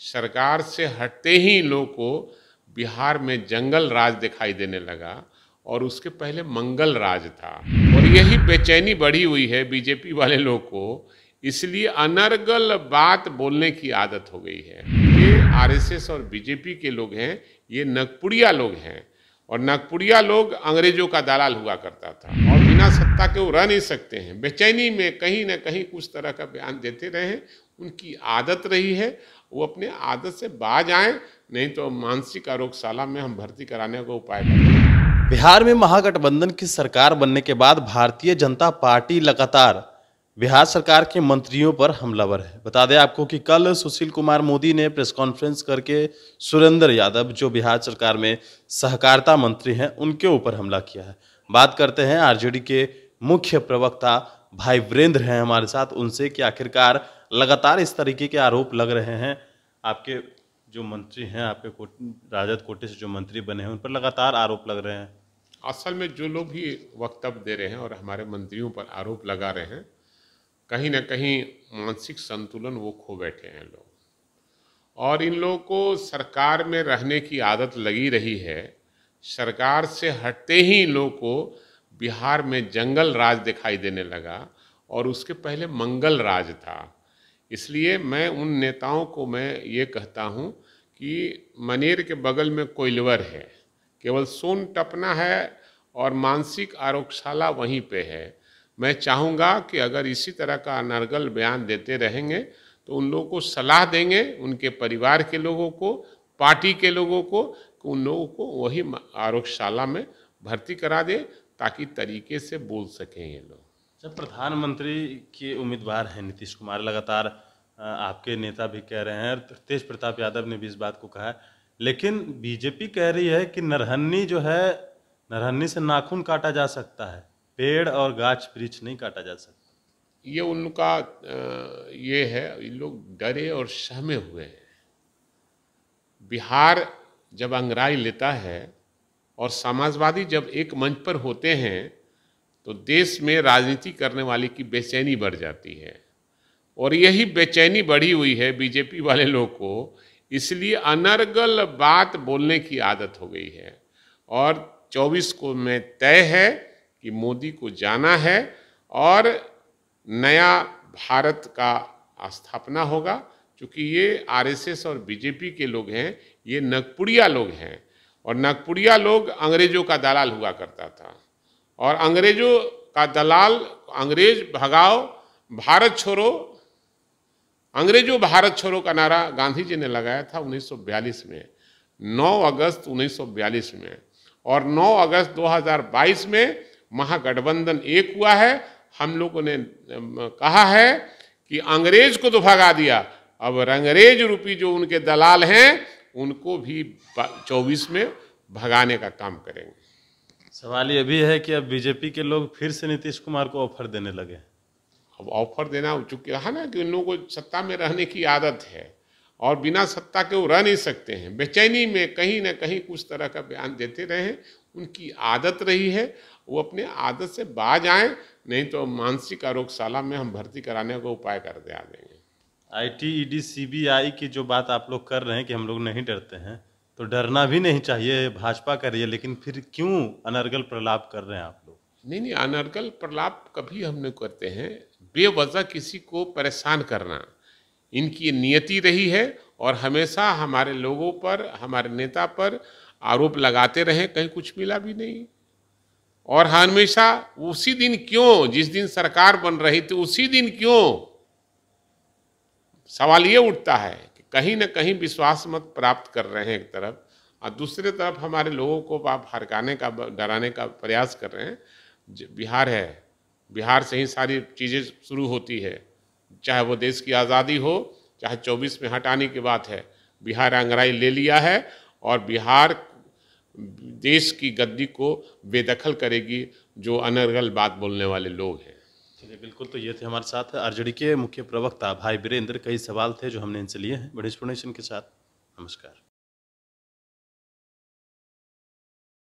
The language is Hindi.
सरकार से हटते ही लोग को बिहार में जंगल राज दिखाई देने लगा और उसके पहले मंगल राज था और यही बेचैनी बढ़ी हुई है बीजेपी वाले लोग को इसलिए अनर्गल बात बोलने की आदत हो गई है ये आरएसएस और बीजेपी के लोग हैं ये नगपुड़िया लोग हैं और नागपुरिया लोग अंग्रेजों का दलाल हुआ करता था और बिना सत्ता के वो रह नहीं सकते हैं बेचैनी में कहीं ना कहीं कुछ तरह का बयान देते रहे उनकी आदत रही है वो अपने आदत से बाज आए नहीं तो मानसिक आरोगशाला में हम भर्ती कराने का उपाय करें बिहार में महागठबंधन की सरकार बनने के बाद भारतीय जनता पार्टी लगातार बिहार सरकार के मंत्रियों पर हमलावर है बता दें आपको कि कल सुशील कुमार मोदी ने प्रेस कॉन्फ्रेंस करके सुरेंद्र यादव जो बिहार सरकार में सहकारिता मंत्री हैं उनके ऊपर हमला किया है बात करते हैं आरजेडी के मुख्य प्रवक्ता भाई वीरेंद्र हैं हमारे साथ उनसे कि आखिरकार लगातार इस तरीके के आरोप लग रहे हैं आपके जो मंत्री हैं आपके कोट, राजद कोटे से जो मंत्री बने हैं उन पर लगातार आरोप लग रहे हैं असल में जो लोग भी वक्तव्य दे रहे हैं और हमारे मंत्रियों पर आरोप लगा रहे हैं कहीं ना कहीं मानसिक संतुलन वो खो बैठे हैं लोग और इन लोगों को सरकार में रहने की आदत लगी रही है सरकार से हटते ही इन लोगों को बिहार में जंगल राज दिखाई देने लगा और उसके पहले मंगल राज था इसलिए मैं उन नेताओं को मैं ये कहता हूँ कि मनेर के बगल में कोयलवर है केवल सोन टपना है और मानसिक आरोग्यशाला वहीं पे है मैं चाहूँगा कि अगर इसी तरह का अनर्गल बयान देते रहेंगे तो उन लोगों को सलाह देंगे उनके परिवार के लोगों को पार्टी के लोगों को कि उन लोगों को वही आरोग्यशाला में भर्ती करा दे ताकि तरीके से बोल सकें ये लोग जब प्रधानमंत्री के उम्मीदवार हैं नीतीश कुमार लगातार आपके नेता भी कह रहे हैं और तेज प्रताप यादव ने भी इस बात को कहा है लेकिन बीजेपी कह रही है कि नरहन्नी जो है नरहन्नी से नाखून काटा जा सकता है पेड़ और गाछ वृक्ष नहीं काटा जा सकता ये उनका ये है ये लोग डरे और सहमे हुए हैं बिहार जब अंग्राई लेता है और समाजवादी जब एक मंच पर होते हैं तो देश में राजनीति करने वाले की बेचैनी बढ़ जाती है और यही बेचैनी बढ़ी हुई है बीजेपी वाले लोग को इसलिए अनर्गल बात बोलने की आदत हो गई है और 24 को में तय है कि मोदी को जाना है और नया भारत का स्थापना होगा क्योंकि ये आरएसएस और बीजेपी के लोग हैं ये नगपुड़िया लोग हैं और नगपुड़िया लोग अंग्रेजों का दलाल हुआ करता था और अंग्रेजों का दलाल अंग्रेज भगाओ भारत छोड़ो अंग्रेजों भारत छोड़ो का नारा गांधी जी ने लगाया था 1942 में 9 अगस्त 1942 में और 9 अगस्त 2022 में महागठबंधन एक हुआ है हम लोगों ने कहा है कि अंग्रेज को तो भगा दिया अब अंग्रेज रूपी जो उनके दलाल हैं उनको भी 24 में भगाने का काम करेंगे सवाल ये भी है कि अब बीजेपी के लोग फिर से नीतीश कुमार को ऑफर देने लगे अब ऑफर देना चुकी रहा ना कि उन लोगों को सत्ता में रहने की आदत है और बिना सत्ता के वो रह नहीं सकते हैं बेचैनी में कहीं ना कहीं कुछ तरह का बयान देते रहे उनकी आदत रही है वो अपने आदत से बाज आए नहीं तो मानसिक आरोगशाला में हम भर्ती कराने का उपाय कर दे आ देंगे I T E D C B I की जो बात आप लोग कर रहे हैं कि हम लोग नहीं डरते हैं तो डरना भी नहीं चाहिए भाजपा का रही है लेकिन फिर क्यों अनर्गल प्रलाप कर रहे हैं आप लोग नहीं नहीं अनर्गल प्रलाप कभी हम नहीं करते हैं बेवजह किसी को परेशान करना इनकी नियति रही है और हमेशा हमारे लोगों पर हमारे नेता पर आरोप लगाते रहे कहीं कुछ मिला भी नहीं और हमेशा उसी दिन क्यों जिस दिन सरकार बन रही थी उसी दिन क्यों सवाल ये उठता है कहीं ना कहीं विश्वास मत प्राप्त कर रहे हैं एक तरफ और दूसरे तरफ हमारे लोगों को आप हरकाने का डराने का प्रयास कर रहे हैं बिहार है बिहार से ही सारी चीज़ें शुरू होती है चाहे वो देश की आज़ादी हो चाहे चौबीस में हटाने की बात है बिहार अंग्राई ले लिया है और बिहार देश की गद्दी को बेदखल करेगी जो अनर्गल बात बोलने वाले लोग हैं चलिए बिल्कुल तो ये थे हमारे साथ आरजेडी के मुख्य प्रवक्ता भाई वीरेंद्र कई सवाल थे जो हमने इनसे लिए हैं बड़े एक्सप्लेनेशन के साथ नमस्कार